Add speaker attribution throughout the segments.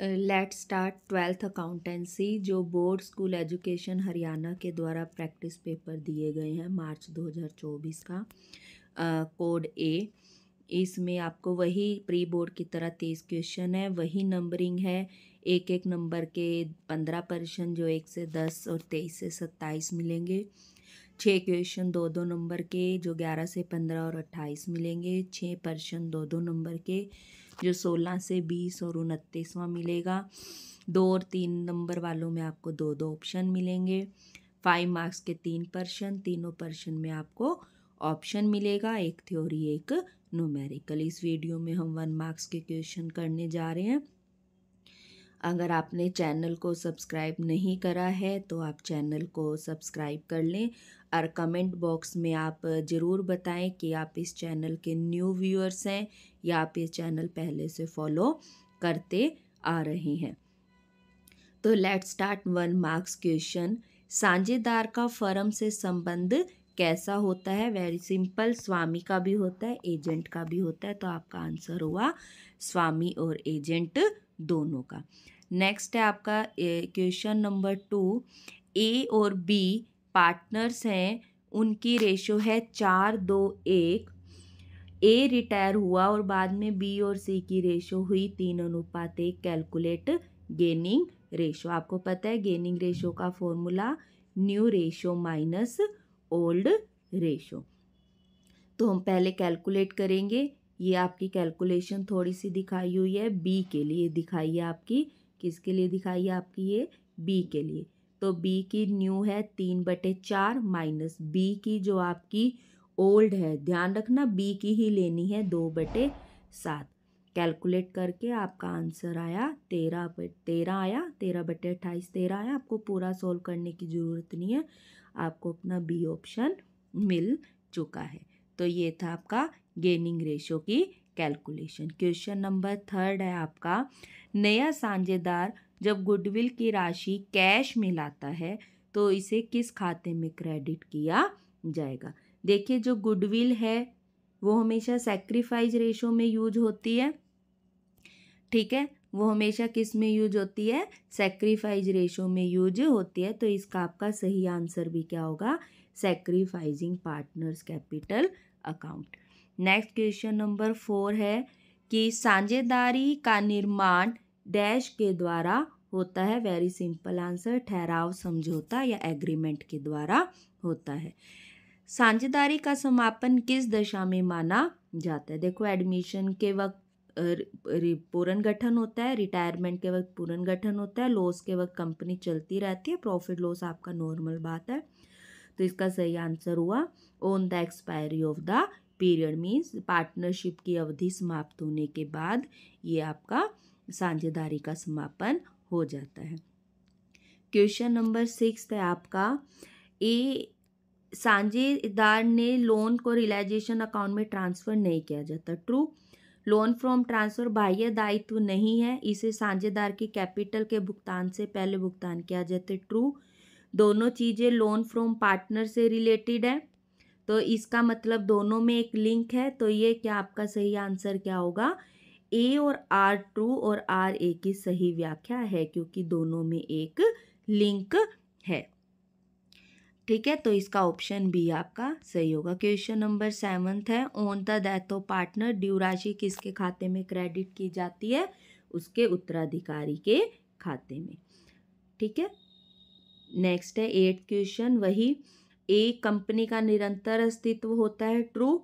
Speaker 1: late start twelfth accountancy जो board school education Haryana के द्वारा प्रैक्टिस पेपर दिए गए हैं मार्च 2024 का कोड uh, ए इसमें आपको वही प्री बोर्ड की तरह तेईस क्वेश्चन है वही नंबरिंग है एक एक नंबर के पंद्रह परसेंट जो एक से दस और तेईस से सत्ताईस मिलेंगे छः क्वेश्चन दो दो नंबर के जो ग्यारह से पंद्रह और अट्ठाईस मिलेंगे छः प्रश्न दो दो नंबर के जो सोलह से बीस और उनतीसवां मिलेगा दो और तीन नंबर वालों में आपको दो दो ऑप्शन मिलेंगे फाइव मार्क्स के तीन प्रश्न तीनों प्रश्न में आपको ऑप्शन मिलेगा एक थ्योरी एक न्यूमेरिकल इस वीडियो में हम वन मार्क्स के क्वेश्चन करने जा रहे हैं अगर आपने चैनल को सब्सक्राइब नहीं करा है तो आप चैनल को सब्सक्राइब कर लें और कमेंट बॉक्स में आप ज़रूर बताएं कि आप इस चैनल के न्यू व्यूअर्स हैं या आप ये चैनल पहले से फॉलो करते आ रहे हैं तो let start one marks question साझेदार का फर्म से संबंध कैसा होता है वेरी सिंपल स्वामी का भी होता है एजेंट का भी होता है तो आपका आंसर हुआ स्वामी और एजेंट दोनों का नेक्स्ट है आपका क्वेश्चन नंबर टू ए और बी पार्टनर्स हैं उनकी रेशो है चार दो एक ए रिटायर हुआ और बाद में बी और सी की रेशो हुई तीन अनुपात एक कैलकुलेट गेनिंग रेशो आपको पता है गेनिंग रेशो का formula new ratio minus old ratio तो हम पहले कैलकुलेट करेंगे ये आपकी कैलकुलेशन थोड़ी सी दिखाई हुई है बी के लिए दिखाई है आपकी किसके लिए दिखाई है आपकी ये बी के लिए तो बी की न्यू है तीन बटे चार माइनस बी की जो आपकी ओल्ड है ध्यान रखना बी की ही लेनी है दो बटे सात कैलकुलेट करके आपका आंसर आया तेरह तेरह आया तेरह बटे अट्ठाईस तेरह आया आपको पूरा सॉल्व करने की ज़रूरत नहीं है आपको अपना बी ऑप्शन मिल चुका है तो ये था आपका गेनिंग रेशो की कैलकुलेशन क्वेश्चन नंबर थर्ड है आपका नया साझेदार जब गुडविल की राशि कैश में लाता है तो इसे किस खाते में क्रेडिट किया जाएगा देखिए जो गुडविल है वो हमेशा सेक्रीफाइज रेशो में यूज होती है ठीक है वो हमेशा किस में यूज होती है सेक्रीफाइज रेशो में यूज होती है तो इसका आपका सही आंसर भी क्या होगा sacrificing partners capital account next question number four है कि साझेदारी का निर्माण डैश के द्वारा होता है वेरी सिंपल आंसर ठहराव समझौता या एग्रीमेंट के द्वारा होता है साझेदारी का समापन किस दशा में माना जाता है देखो एडमिशन के वक्त पूर्ण गठन होता है रिटायरमेंट के वक्त पूर्ण गठन होता है लॉस के वक्त कंपनी चलती रहती है प्रॉफिट लॉस आपका नॉर्मल बात है तो इसका सही आंसर हुआ on the expiry of the period means partnership की अवधि समाप्त होने के बाद ये आपका साझेदारी का समापन हो जाता है क्वेश्चन नंबर सिक्स है आपका ए साझेदार ने लोन को रिलाइजेशन अकाउंट में ट्रांसफ़र नहीं किया जाता ट्रू लोन फ्रॉम ट्रांसफ़र बाह्य दायित्व नहीं है इसे साझेदार के कैपिटल के भुगतान से पहले भुगतान किया जाता है ट्रू दोनों चीज़ें लोन फ्रॉम पार्टनर से रिलेटेड है तो इसका मतलब दोनों में एक लिंक है तो ये क्या आपका सही आंसर क्या होगा ए और आर टू और आर ए की सही व्याख्या है क्योंकि दोनों में एक लिंक है ठीक है तो इसका ऑप्शन बी आपका सही होगा क्वेश्चन नंबर सेवन्थ है on the death of partner due राशि किसके खाते में क्रेडिट की जाती है उसके उत्तराधिकारी के खाते में ठीक है नेक्स्ट है एट क्वेश्चन वही ए कंपनी का निरंतर अस्तित्व होता है ट्रू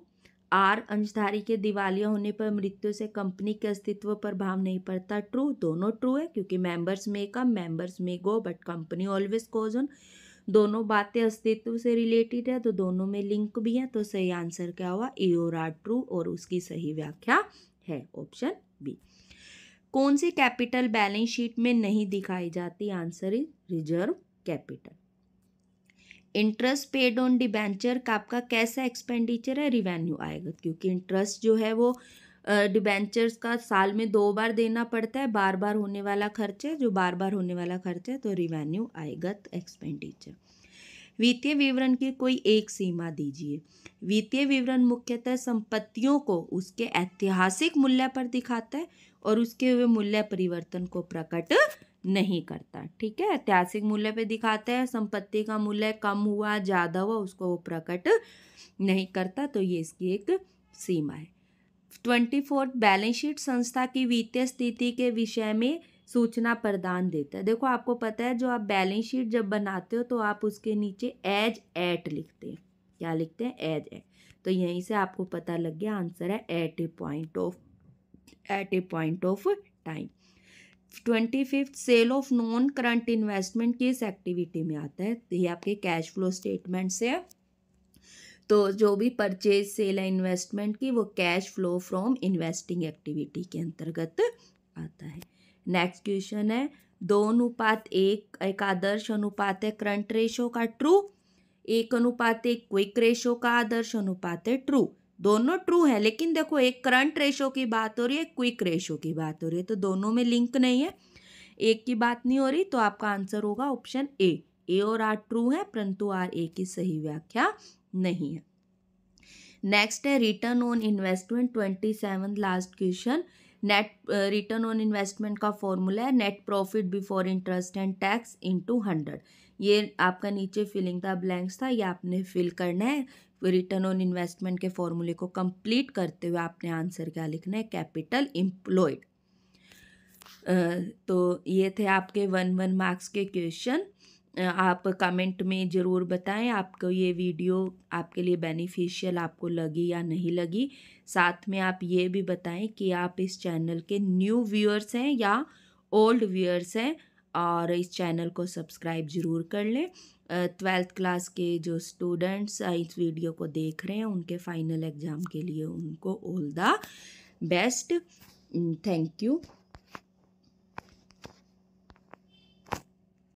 Speaker 1: आर अंशधारी के दिवालिया होने पर मृत्यु से कंपनी के अस्तित्व पर भाव नहीं पड़ता ट्रू दोनों ट्रू है क्योंकि members may come members may go but company always goes on दोनों बातें अस्तित्व से रिलेटेड है तो दोनों में लिंक भी है तो सही आंसर क्या हुआ ए और आर ट्रू और उसकी सही व्याख्या है ऑप्शन बी कौन सी कैपिटल बैलेंस शीट में नहीं दिखाई जाती answer is reserve capital interest paid on debenture का आपका कैसा एक्सपेंडिचर है रिवेन्यू आएगा क्योंकि इंटरेस्ट जो है वो डिबेंचर्स का साल में दो बार देना पड़ता है बार बार होने वाला खर्च है जो बार बार होने वाला खर्च है तो रिवेन्यू आएगा एक्सपेंडिचर वित्तीय विवरण की कोई एक सीमा दीजिए वित्तीय विवरण मुख्यतः संपत्तियों को उसके ऐतिहासिक मूल्य पर दिखाता है और उसके हुए मूल्य परिवर्तन को प्रकट नहीं करता ठीक है ऐतिहासिक मूल्य पे दिखाते हैं संपत्ति का मूल्य कम हुआ ज़्यादा हुआ उसको वो प्रकट नहीं करता तो ये इसकी एक सीमा है ट्वेंटी फोर्थ बैलेंस शीट संस्था की वित्तीय स्थिति के विषय में सूचना प्रदान देता है देखो आपको पता है जो आप बैलेंस शीट जब बनाते हो तो आप उसके नीचे एज एट लिखते हैं क्या लिखते हैं एज एट तो यहीं से आपको पता लग गया आंसर है at a point of at a point of time twenty fifth sale of non current investment किस एक्टिविटी में आता है तो ये आपके कैश फ्लो स्टेटमेंट से है तो जो भी परचेज सेल है इन्वेस्टमेंट की वो cash flow from investing activity के अंतर्गत आता है नेक्स्ट क्वेश्चन है दो अनुपात एक एक आदर्श अनुपात है करंट रेशो का ट्रू एक अनुपात एक क्विक रेशो का आदर्श अनुपात है ट्रू दोनों ट्रू है लेकिन देखो एक करंट रेशो की बात हो रही है क्विक रेशो की बात हो रही है तो दोनों में लिंक नहीं है एक की बात नहीं हो रही तो आपका आंसर होगा ऑप्शन ए ए और आर ट्रू है परंतु आर ए की सही व्याख्या नहीं है नेक्स्ट है return on investment twenty seven last question net return on investment का फॉर्मूला है net profit before interest and tax into hundred ये आपका नीचे फिलिंग था ब्लैंक्स था ये आपने फिल करना है रिटर्न ऑन इन्वेस्टमेंट के फॉर्मूले को कंप्लीट करते हुए आपने आंसर क्या लिखना है कैपिटल इम्प्लॉयड तो ये थे आपके वन वन मार्क्स के क्वेश्चन आप कमेंट में ज़रूर बताएं आपको ये वीडियो आपके लिए बेनिफिशियल आपको लगी या नहीं लगी साथ में आप ये भी बताएं कि आप इस चैनल के न्यू व्यूअर्स हैं या ओल्ड व्यूअर्स हैं और इस चैनल को सब्सक्राइब ज़रूर कर लें ट्वेल्थ क्लास के जो स्टूडेंट्स इस वीडियो को देख रहे हैं उनके फाइनल एग्ज़ाम के लिए उनको all the best thank you